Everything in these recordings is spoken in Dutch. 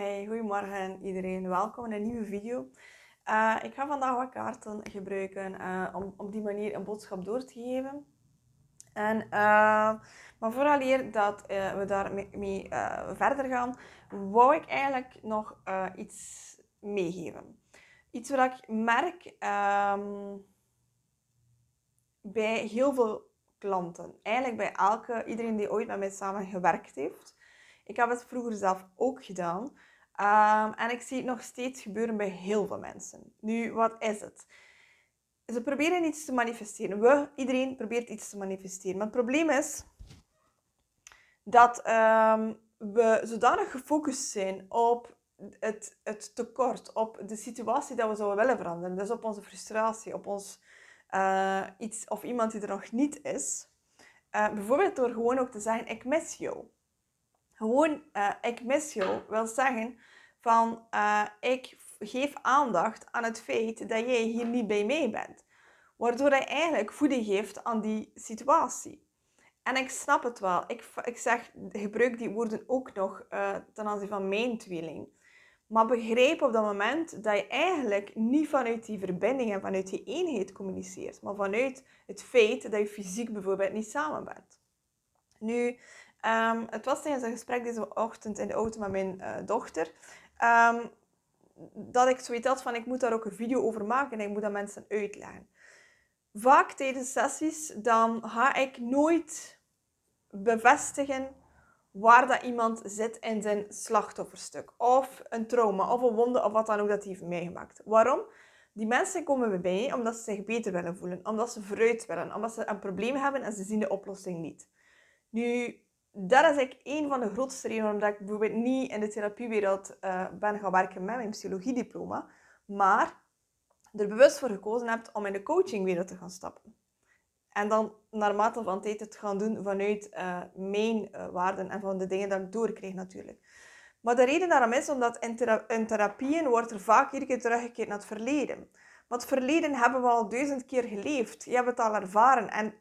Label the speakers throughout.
Speaker 1: Hey, goedemorgen iedereen. Welkom in een nieuwe video. Eh, ik ga vandaag wat kaarten gebruiken eh, om op die manier een boodschap door te geven. En, uh, maar vooraleer dat we daarmee verder gaan, wou ik eigenlijk nog iets meegeven. Iets wat ik merk ehm, bij heel veel klanten. Eigenlijk bij elke, iedereen die ooit met mij samen gewerkt heeft. Ik heb het vroeger zelf ook gedaan. Ehm, en ik zie het nog steeds gebeuren bij heel veel mensen. Nu, wat is het? Ze proberen iets te manifesteren. We, iedereen probeert iets te manifesteren. Maar het probleem is dat ehm, we zodanig gefocust zijn op het, het, tekort, op de situatie dat we zouden willen veranderen. Dus op onze frustratie, op ons, eh, iets of iemand die er nog niet is. Eh, bijvoorbeeld door gewoon ook te zeggen, ik mis jou. Gewoon, eh, ik mis jou, wil zeggen, van eh, ik geef aandacht aan het feit dat jij hier niet bij mij bent. Waardoor hij eigenlijk voeding geeft aan die situatie. En ik snap het wel. Ik, ik zeg, gebruik die woorden ook nog eh, ten aanzien van mijn tweeling. Maar begrijp op dat moment dat je eigenlijk niet vanuit die verbinding en vanuit die eenheid communiceert, maar vanuit het feit dat je fysiek bijvoorbeeld niet samen bent. Nu, ehm, het was tijdens een gesprek deze ochtend in de auto met mijn eh, dochter. Ehm, dat ik zoiets had van ik moet daar ook een video over maken en ik moet dat mensen uitleggen. Vaak tijdens sessies dan ga ik nooit bevestigen waar dat iemand zit in zijn slachtofferstuk. Of een trauma, of een wonde, of wat dan ook dat hij heeft meegemaakt. Waarom? Die mensen komen bij mij omdat ze zich beter willen voelen, omdat ze vooruit willen, omdat ze een probleem hebben en ze zien de oplossing niet. Nu, dat is ik een van de grootste redenen omdat ik bijvoorbeeld niet in de therapiewereld eh, ben gaan werken met mijn psychologiediploma, maar er bewust voor gekozen heb om in de coachingwereld te gaan stappen. En dan naarmate van tijd het gaan doen vanuit eh, mijn eh, waarden en van de dingen die ik doorkreeg natuurlijk. Maar de reden daarom is omdat in, therapieën wordt er vaak iedere keer teruggekeerd naar het verleden. Want het verleden hebben we al duizend keer geleefd. Je hebt het al ervaren. En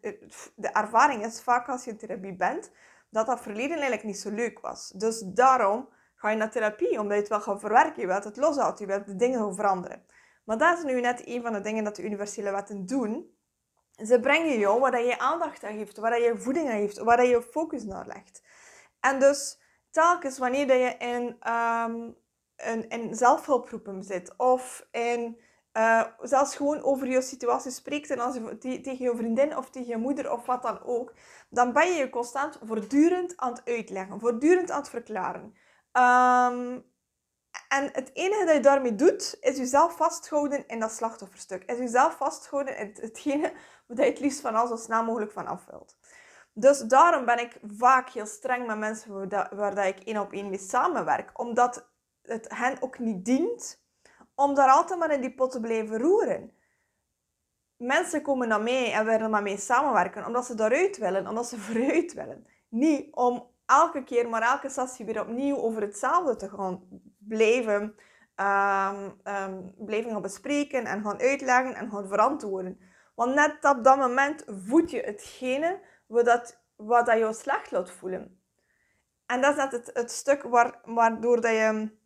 Speaker 1: de ervaring is vaak als je in therapie bent, dat dat verleden eigenlijk niet zo leuk was. Dus daarom ga je naar therapie, omdat je het wel gaat verwerken. Je wilt het loshouden. je wilt de dingen gaan veranderen. Maar dat is nu net een van de dingen dat de universele wetten doen. Ze brengen jou waar je aandacht aan geeft, waar je voeding aan geeft, waar je focus naar legt. En dus telkens wanneer je in, um, zelfhulpgroepen zit of in eh, zelfs gewoon over je situatie spreekt en als je tegen je vriendin of tegen je moeder of wat dan ook, dan ben je je constant voortdurend aan het uitleggen, voortdurend aan het verklaren. Ehm, en het enige dat je daarmee doet, is jezelf vasthouden in dat slachtofferstuk. Is jezelf vasthouden in hetgene wat je het liefst van al zo snel mogelijk van af wilt. Dus daarom ben ik vaak heel streng met mensen waar, waar dat ik één op één mee samenwerk. Omdat het hen ook niet dient om daar altijd maar in die pot te blijven roeren. Mensen komen naar mij en willen maar mee samenwerken omdat ze daaruit willen, omdat ze vooruit willen. Niet om elke keer, maar elke sessie weer opnieuw over hetzelfde te gaan blijven, ehm, ehm, blijven gaan bespreken en gaan uitleggen en gaan verantwoorden. Want net op dat moment voed je hetgene wat, dat, jou slecht laat voelen. En dat is net het, het stuk waar, waardoor dat je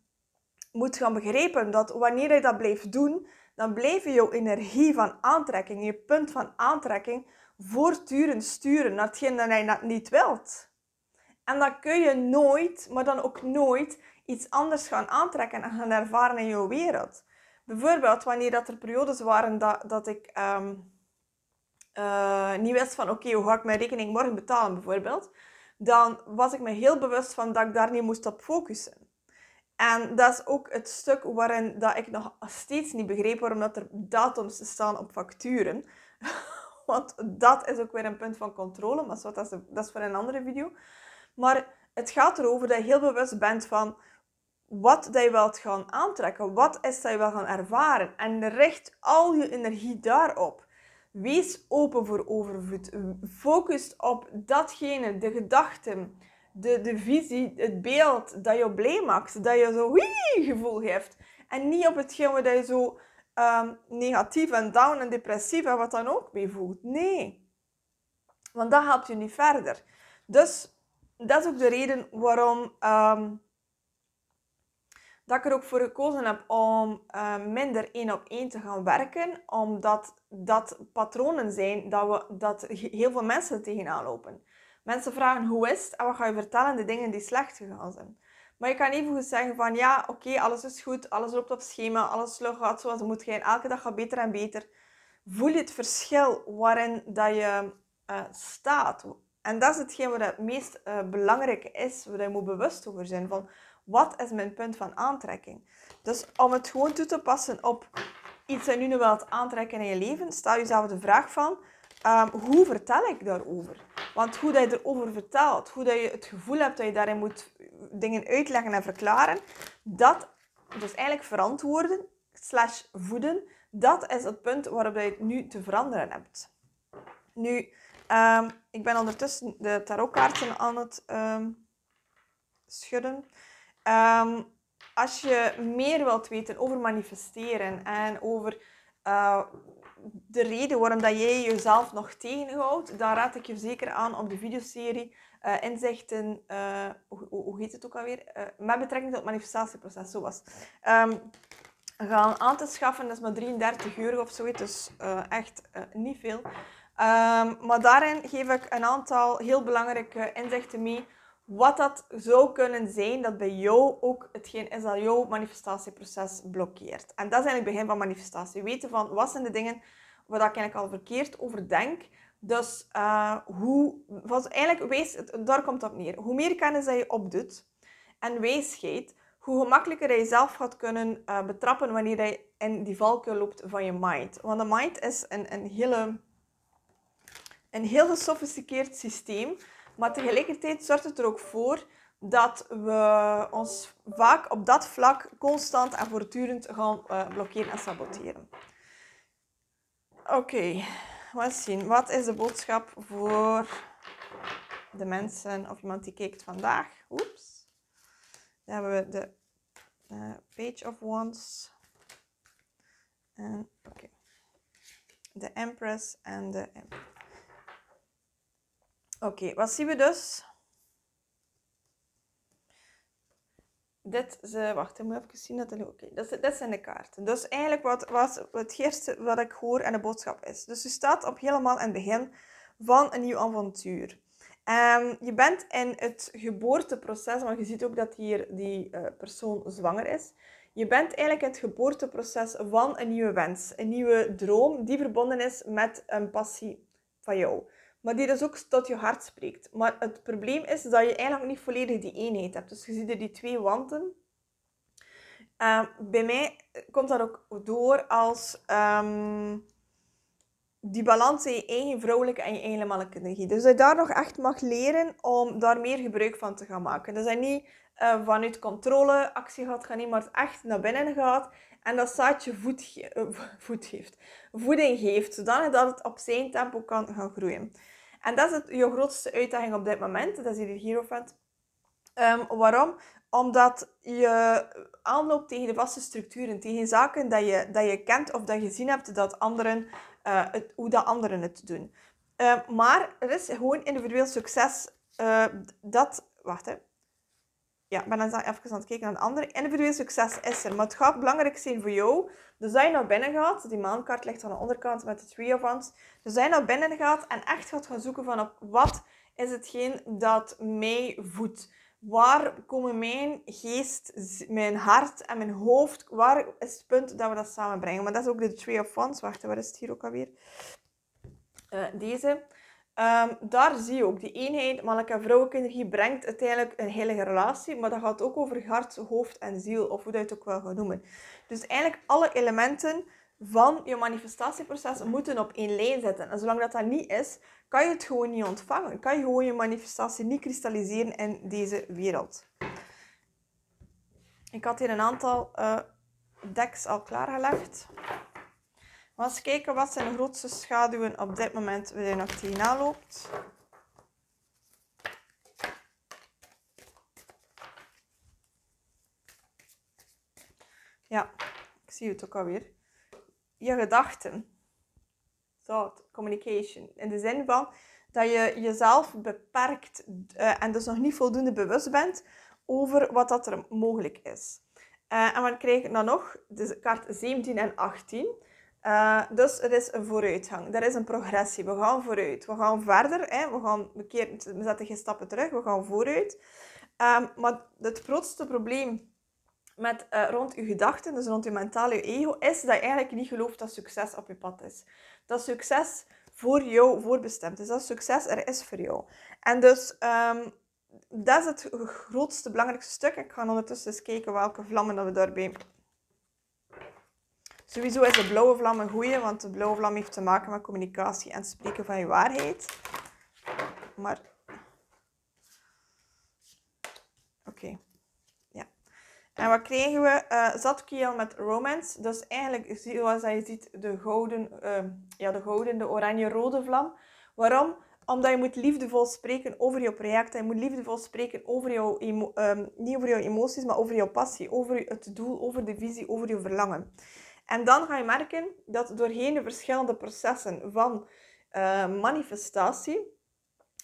Speaker 1: moet gaan begrepen dat wanneer je dat blijft doen, dan blijven jouw energie van aantrekking, je punt van aantrekking, voortdurend sturen naar hetgeen dat je niet wilt. En dan kun je nooit, maar dan ook nooit, iets anders gaan aantrekken en gaan ervaren in jouw wereld. Bijvoorbeeld wanneer dat er periodes waren dat, dat ik ehm, eh, niet wist van oké, hoe ga ik mijn rekening morgen betalen bijvoorbeeld. Dan was ik me heel bewust van dat ik daar niet moest op focussen. En dat is ook het stuk waarin dat ik nog steeds niet begreep waarom dat er datums staan op facturen. Want dat is ook weer een punt van controle, maar dat is, dat is voor een andere video. Maar het gaat erover dat je heel bewust bent van wat dat je wilt gaan aantrekken, wat is dat je wilt gaan ervaren. En richt al je energie daarop. Wees open voor overvloed. Focus op datgene, de gedachten, de, de visie, het beeld dat je blij maakt. Dat je zo wie gevoel geeft. En niet op hetgeen dat je zo ehm, negatief en down en depressief en wat dan ook mee voelt. Nee. Want dat helpt je niet verder. Dus dat is ook de reden waarom ehm, dat ik er ook voor gekozen heb om eh, minder één op één te gaan werken. Omdat dat patronen zijn dat, we, dat heel veel mensen tegenaan lopen. Mensen vragen hoe is het en wat ga je vertellen de dingen die slecht gegaan zijn. Maar je kan even goed zeggen van ja, oké, alles is goed, alles loopt op schema, alles gaat zoals het moet gaan, elke dag gaat beter en beter. Voel je het verschil waarin dat je eh, staat. En dat is hetgeen wat het meest uh, belangrijk is, waar je moet bewust over zijn van wat is mijn punt van aantrekking. Dus om het gewoon toe te passen op iets dat je nu wilt aantrekken in je leven, stel jezelf de vraag van ehm, hoe vertel ik daarover? Want hoe dat je erover vertelt, hoe dat je het gevoel hebt dat je daarin moet dingen uitleggen en verklaren, dat, dus eigenlijk verantwoorden slash voeden, dat is het punt waarop je het nu te veranderen hebt. Nu, ehm, ik ben ondertussen de tarotkaarten aan het ehm, schudden. Ehm, als je meer wilt weten over manifesteren en over eh, de reden waarom dat jij jezelf nog tegenhoudt, dan raad ik je zeker aan om de videoserie uh, inzichten, eh, hoe, hoe, heet het ook alweer, eh, met betrekking tot het manifestatieproces, zo was. gaan aan te schaffen, dat is maar 33 euro of zoiets, dus echt niet veel. Ehm, maar daarin geef ik een aantal heel belangrijke inzichten mee wat dat zou kunnen zijn dat bij jou ook hetgeen is dat jouw manifestatieproces blokkeert. En dat is eigenlijk het begin van manifestatie. Weten van wat zijn de dingen waar ik eigenlijk al verkeerd over denk. Dus eh, hoe, was eigenlijk wees, daar komt het op neer. Hoe meer kennis dat je opdoet en wijsheid, hoe gemakkelijker je zelf gaat kunnen eh, betrappen wanneer je in die valkuil loopt van je mind. Want de mind is een, een, hele, een heel gesofisticeerd systeem maar tegelijkertijd zorgt het er ook voor dat we ons vaak op dat vlak constant en voortdurend gaan eh, blokkeren en saboteren. Oké, wat zien. Wat is de boodschap voor de mensen of iemand die kijkt vandaag? Oeps. Dan hebben we de eh, Page of Wands. En, oké. De Empress en de Empress. Oké, wat zien we dus? Dit, ze, eh, wacht, ik moet even zien dat Oké, okay, dat, dit zijn de kaarten. Dus eigenlijk wat, het eerste wat ik hoor en de boodschap is. Dus je staat op helemaal in het begin van een nieuw avontuur. Ehm, je bent in het geboorteproces, maar je ziet ook dat hier die eh, persoon zwanger is. Je bent eigenlijk in het geboorteproces van een nieuwe wens, een nieuwe droom die verbonden is met een passie van jou. Maar die dus ook tot je hart spreekt. Maar het probleem is dat je eigenlijk niet volledig die eenheid hebt. Dus je ziet er die twee wanten. Ehm, bij mij komt dat ook door als ehm, die balans in je eigen vrouwelijke en je eigen mannelijke energie. Dus dat je daar nog echt mag leren om daar meer gebruik van te gaan maken. Dat je niet eh, vanuit controle actie gaat gaan nemen, maar het echt naar binnen gaat en dat zaadje voed, ge- eh, geeft, voeding geeft, zodat het op zijn tempo kan gaan groeien. En dat is het, je grootste uitdaging op dit moment, dat is hier de Hierophant. Ehm, waarom? Omdat je aanloopt tegen de vaste structuren, tegen zaken dat je, dat je kent of dat je gezien hebt dat anderen, eh, hoe dat anderen het doen. Ehm, maar er is gewoon individueel succes eh, dat... Wacht, hè. Ja, ben dan even aan het kijken naar de andere. Individueel succes is er, maar het gaat belangrijk zijn voor jou. Dus als je naar binnen gaat, die maankaart ligt aan de onderkant met de Three of Wands. Dus als je naar binnen gaat en echt gaat gaan zoeken van op wat is hetgeen dat mij voedt. Waar komen mijn geest, mijn hart en mijn hoofd, waar is het punt dat we dat samenbrengen? Maar dat is ook de Three of Wands. Wacht, waar is het hier ook alweer? Uh, deze. Ehm, daar zie je ook die eenheid, mannelijke en vrouwelijke energie brengt uiteindelijk een heilige relatie, maar dat gaat ook over hart, hoofd en ziel, of hoe dat je het ook wel gaat noemen. Dus eigenlijk alle elementen van je manifestatieproces moeten op één lijn zitten. En zolang dat dat niet is, kan je het gewoon niet ontvangen. Kan je gewoon je manifestatie niet kristalliseren in deze wereld. Ik had hier een aantal uh, decks al klaargelegd. We gaan eens kijken wat zijn de grootste schaduwen op dit moment je nog Tina loopt. Ja, ik zie het ook alweer. Je gedachten. thought communication. In de zin van dat je jezelf beperkt eh, en dus nog niet voldoende bewust bent over wat dat er mogelijk is. Eh, en wat krijg ik dan nog? De dus kaart 17 en 18. Eh, dus er is een vooruitgang, er is een progressie. We gaan vooruit, we gaan verder, hè. We, gaan, we, keer, we zetten geen stappen terug, we gaan vooruit. Ehm, maar het grootste probleem met, eh, rond je gedachten, dus rond je mentale ego, is dat je eigenlijk niet gelooft dat succes op je pad is. Dat succes voor jou voorbestemd is, dat succes er is voor jou. En dus ehm, dat is het grootste, belangrijkste stuk. Ik ga ondertussen eens kijken welke vlammen dat we daarbij Sowieso is de blauwe vlam een goeie, want de blauwe vlam heeft te maken met communicatie en spreken van je waarheid. Maar... Oké. Ja. En wat kregen we? Uh, eh, zatkiel met romance. Dus eigenlijk, zoals je ziet, de gouden, ehm, ja, de, gouden de oranje-rode vlam. Waarom? Omdat je moet liefdevol spreken over je project. Je moet liefdevol spreken over jouw, um, niet over jouw emoties, maar over jouw passie. Over het doel, over de visie, over je verlangen. En dan ga je merken dat doorheen de verschillende processen van eh, manifestatie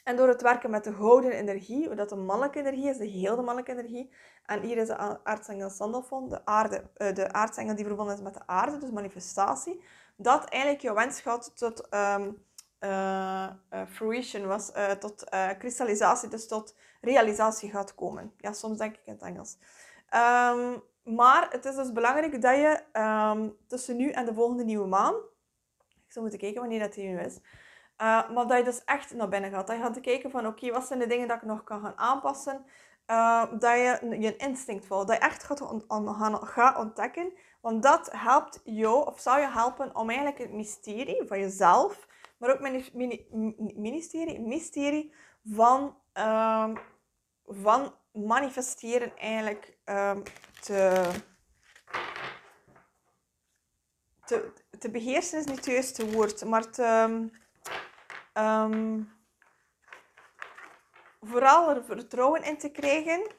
Speaker 1: en door het werken met de gouden energie, dat de mannelijke energie is, de hele mannelijke energie. En hier is de aardsengel Sandalfon, de, aarde, eh, de aardsengel die verbonden is met de aarde, dus manifestatie. Dat eigenlijk je wens gaat tot ehm, eh, fruition, was, tot kristallisatie, dus tot realisatie gaat komen. Ja, soms denk ik in het Engels. Um, maar het is dus belangrijk dat je ehm, tussen nu en de volgende nieuwe maan, ik zou moeten kijken wanneer dat hier nu is, eh, maar dat je dus echt naar binnen gaat. Dat je gaat kijken van oké, wat zijn de dingen dat ik nog kan gaan aanpassen. Eh, dat je je instinct volgt, dat je echt gaat, on, gaan, ontdekken. Want dat helpt jou, of zou je helpen om eigenlijk het mysterie van jezelf, maar ook mini, mini, ministerie, mysterie van, ehm, van manifesteren eigenlijk ehm, te, te, te beheersen is niet het juiste woord, maar ehm, ehm, vooral er vertrouwen in te krijgen.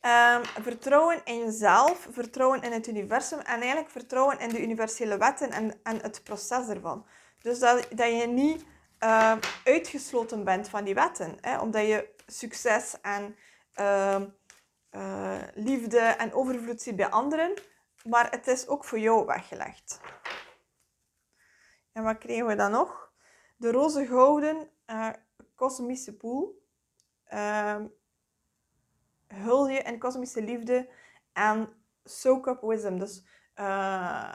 Speaker 1: Ehm, vertrouwen in jezelf, vertrouwen in het universum en eigenlijk vertrouwen in de universele wetten en, en het proces ervan. Dus dat, dat je niet uitgesloten bent van die wetten, hè, omdat je succes en eh, liefde en overvloed ziet bij anderen, maar het is ook voor jou weggelegd. En wat kregen we dan nog? De roze gouden eh, kosmische poel. Uh, ehm, hul je in kosmische liefde en soak up wisdom. Dus eh,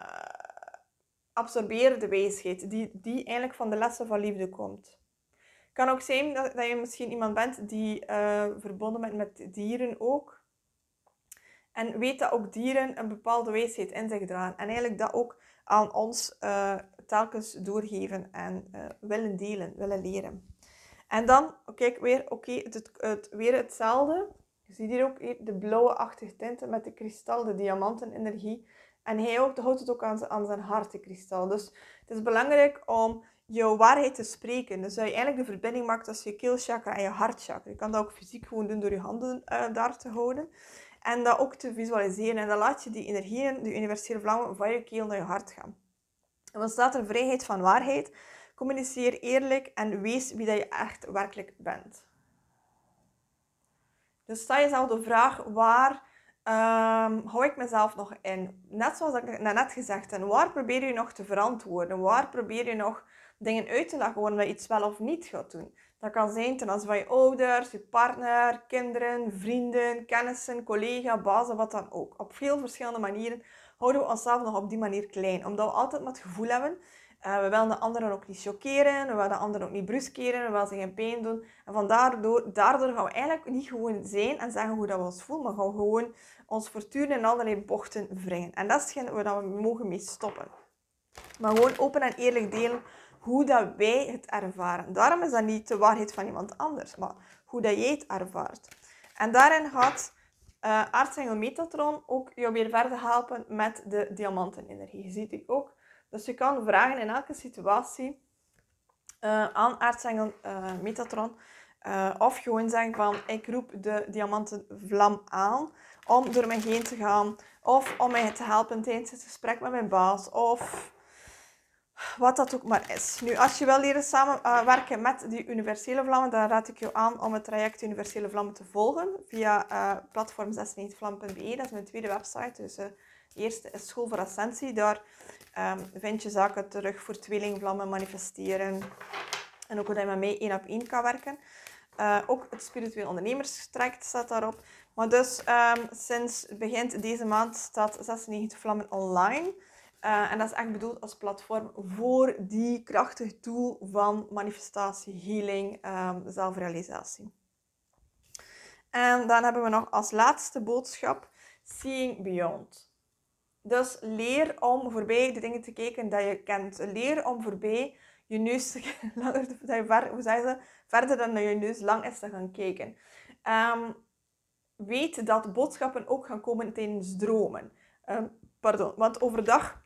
Speaker 1: absorbeer de wijsheid die, die eigenlijk van de lessen van liefde komt kan ook zijn dat, je misschien iemand bent die verbonden bent met dieren ook. En weet dat ook dieren een bepaalde wijsheid in zich dragen. En eigenlijk dat ook aan ons eh, telkens doorgeven en eh, willen delen, willen leren. En dan, oh, kijk weer, oké, het, het, weer hetzelfde. Je ziet hier ook de blauwe-achtige tinten met de kristal, de diamantenenergie. En hij ook, houdt het ook aan, zijn, aan zijn hart, de kristal. Dus het is belangrijk om jouw waarheid te spreken. Dus dat je eigenlijk de verbinding maakt tussen je keelchakra en je hartchakra. Je kan dat ook fysiek gewoon doen door je handen eh, daar te houden. En dat ook te visualiseren. En dan laat je die energieën, de universele vlammen, van je keel naar je hart gaan. En dan staat er vrijheid van waarheid. Communiceer eerlijk en wees wie dat je echt werkelijk bent. Dus stel jezelf de vraag, waar ehm, hou ik mezelf nog in? Net zoals ik net gezegd heb, waar probeer je nog te verantwoorden? Waar probeer je nog dingen uit te leggen waarom je iets wel of niet gaat doen? Dat kan zijn ten aanzien van je ouders, je partner, kinderen, vrienden, kennissen, collega, bazen, wat dan ook. Op veel verschillende manieren houden we onszelf nog op die manier klein. Omdat we altijd maar het gevoel hebben, eh, we willen de anderen ook niet choqueren, we willen de anderen ook niet bruskeren, we willen ze geen pijn doen. En daardoor gaan we eigenlijk niet gewoon zijn en zeggen hoe dat we ons voelen, maar gaan we gewoon ons fortuin in allerlei bochten wringen. En dat is hetgeen waar we mogen mee stoppen. Maar gewoon open en eerlijk delen hoe dat wij het ervaren. Daarom is dat niet de waarheid van iemand anders, maar hoe dat jij het ervaart. En daarin gaat uh, eh, aartsengel Metatron ook jou weer verder helpen met de diamantenenergie. Je ziet die ook. Dus je kan vragen in elke situatie eh, aan aartsengel uh, eh, Metatron. of gewoon zeggen van ik roep de diamantenvlam aan om door mij heen te gaan. Of om mij te helpen tijdens het gesprek met mijn baas. Of wat dat ook maar is. Nu, als je wil leren samenwerken eh, met die universele vlammen, dan raad ik je aan om het traject Universele Vlammen te volgen via eh, platform 96vlam.be. Dat is mijn tweede website. Dus uh, de eerste is School voor Ascensie. Daar ehm, vind je zaken terug voor tweelingvlammen, manifesteren. En ook hoe je met mij één op één kan werken. ook het spiritueel ondernemerstraject staat daarop. Maar dus ehm, sinds begin deze maand staat 96 Vlammen online. Eh, en dat is echt bedoeld als platform voor die krachtige tool van manifestatie, healing, ehm, zelfrealisatie. En dan hebben we nog als laatste boodschap Seeing Beyond. Dus leer om voorbij de dingen te kijken dat je kent. Leer om voorbij je neus te, langer, dat ver, hoe zeggen ze, verder dan je neus lang is te gaan kijken. Ehm, weet dat boodschappen ook gaan komen tijdens dromen. Ehm, Pardon, want overdag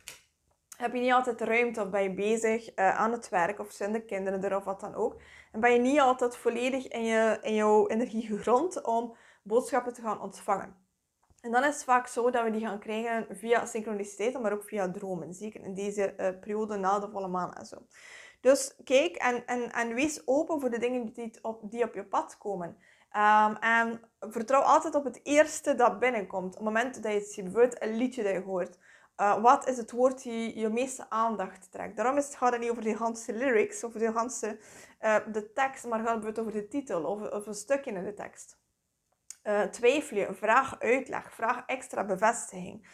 Speaker 1: heb je niet altijd ruimte of ben je bezig eh, aan het werk of zijn de kinderen er of wat dan ook. En ben je niet altijd volledig in, je, in jouw energie gegrond om boodschappen te gaan ontvangen. En dan is het vaak zo dat we die gaan krijgen via synchroniciteit, maar ook via dromen. Zeker in deze eh, periode na de volle maan en zo. Dus kijk en, en, en wees open voor de dingen die op, die op je pad komen. Ehm, en vertrouw altijd op het eerste dat binnenkomt. Op het moment dat je het ziet, bijvoorbeeld een liedje dat je hoort. Eh, wat is het woord die je meeste aandacht trekt? Daarom is het, gaat het niet over de ganse lyrics, of de ganse, eh, de tekst, maar gaat het over de titel of, of een stukje in de tekst. Uh, twijfel je, vraag uitleg, vraag extra bevestiging.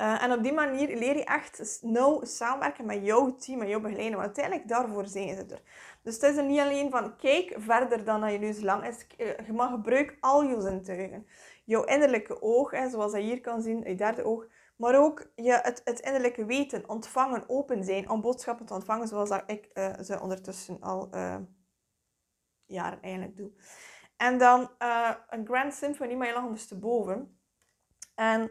Speaker 1: Eh, en op die manier leer je echt nauw samenwerken met jouw team, met jouw begeleider. Want uiteindelijk daarvoor zijn ze er. Dus het is er niet alleen van kijk verder dan dat je neus lang is. Eh, je mag gebruik al je zintuigen. Jouw innerlijke oog, hè, zoals je hier kan zien, je derde oog. Maar ook je, het, het innerlijke weten, ontvangen, open zijn om boodschappen te ontvangen. Zoals dat ik eh, ze ondertussen al jaren eigenlijk doe. En dan een Grand Symphony, maar je lag ondersteboven. En...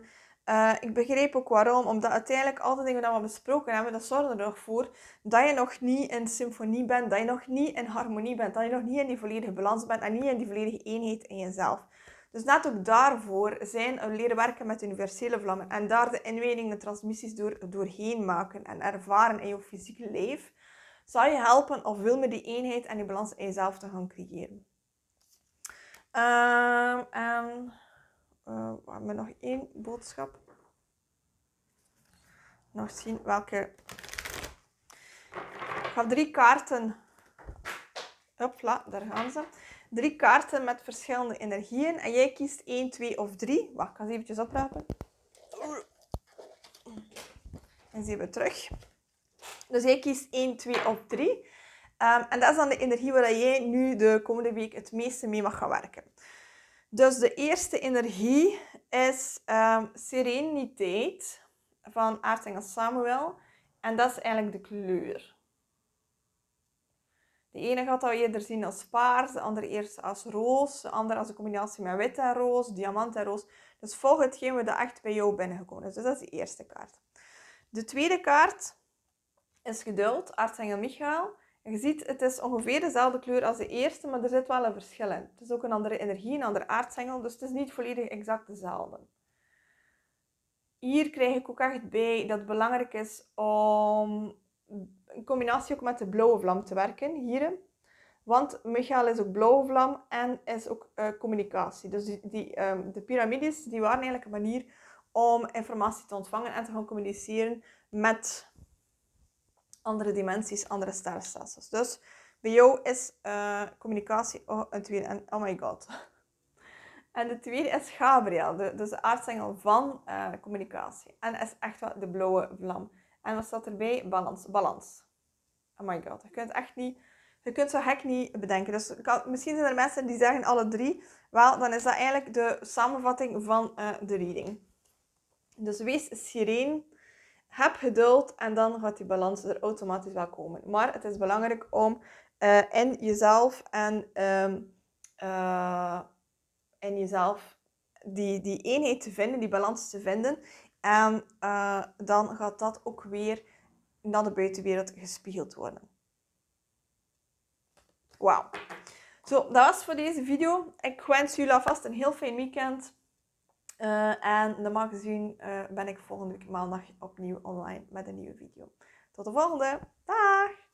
Speaker 1: Eh, ik begreep ook waarom, omdat uiteindelijk al de dingen die we besproken hebben, dat zorgen er nog voor dat je nog niet in symfonie bent, dat je nog niet in harmonie bent, dat je nog niet in die volledige balans bent en niet in die volledige eenheid in jezelf. Dus net ook daarvoor zijn leren werken met universele vlammen en daar de inwening, de transmissies door, doorheen maken en ervaren in je fysieke leven, zal je helpen of wil met die eenheid en die balans in jezelf te gaan creëren. Um, um, we hebben nog één boodschap nog zien welke. Ik ga drie kaarten. Hopla, daar gaan ze. Drie kaarten met verschillende energieën. En jij kiest 1, 2 of 3. Wacht, ik ga ze eventjes oprapen. En zien we terug. Dus jij kiest 1, 2 of 3. Um, ehm, en dat is dan de energie waar jij nu de komende week het meeste mee mag gaan werken. Dus de eerste energie is um, sereniteit van Aartsengel Samuel. En dat is eigenlijk de kleur. De ene gaat al eerder zien als paars, de andere eerst als roos, de andere als een combinatie met wit en roos, diamant en roos. Dus volg hetgeen we echt bij jou binnengekomen Dus dat is de eerste kaart. De tweede kaart is geduld, aartsengel Michaël. En je ziet, het is ongeveer dezelfde kleur als de eerste, maar er zit wel een verschil in. Het is ook een andere energie, een andere aartsengel, dus het is niet volledig exact dezelfde hier krijg ik ook echt bij dat het belangrijk is om in combinatie ook met de blauwe vlam te werken hier. Want Michael is ook blauwe vlam en is ook eh, communicatie. Dus die, ehm, de piramides die waren eigenlijk een manier om informatie te ontvangen en te gaan communiceren met andere dimensies, andere sterrenstelsels. Dus bij jou is uh, communicatie, oh, en oh my god. En de tweede is Gabriel, de, dus de aartsengel van eh, communicatie. En is echt wel de blauwe vlam. En wat staat erbij? Balans. Balans. Oh my god, je kunt echt niet... Je kunt zo hek niet bedenken. Dus kan, misschien zijn er mensen die zeggen alle drie. Wel, dan is dat eigenlijk de samenvatting van eh, de reading. Dus wees sireen, heb geduld en dan gaat die balans er automatisch wel komen. Maar het is belangrijk om uh, in jezelf en um, uh, in jezelf die, die eenheid te vinden, die balans te vinden. En eh, dan gaat dat ook weer naar de buitenwereld gespiegeld worden. Wauw. Zo, dat was voor deze video. Ik wens jullie alvast een heel fijn weekend. Uh, en normaal gezien zien eh, ben ik volgende week maandag opnieuw online met een nieuwe video. Tot de volgende. Dag!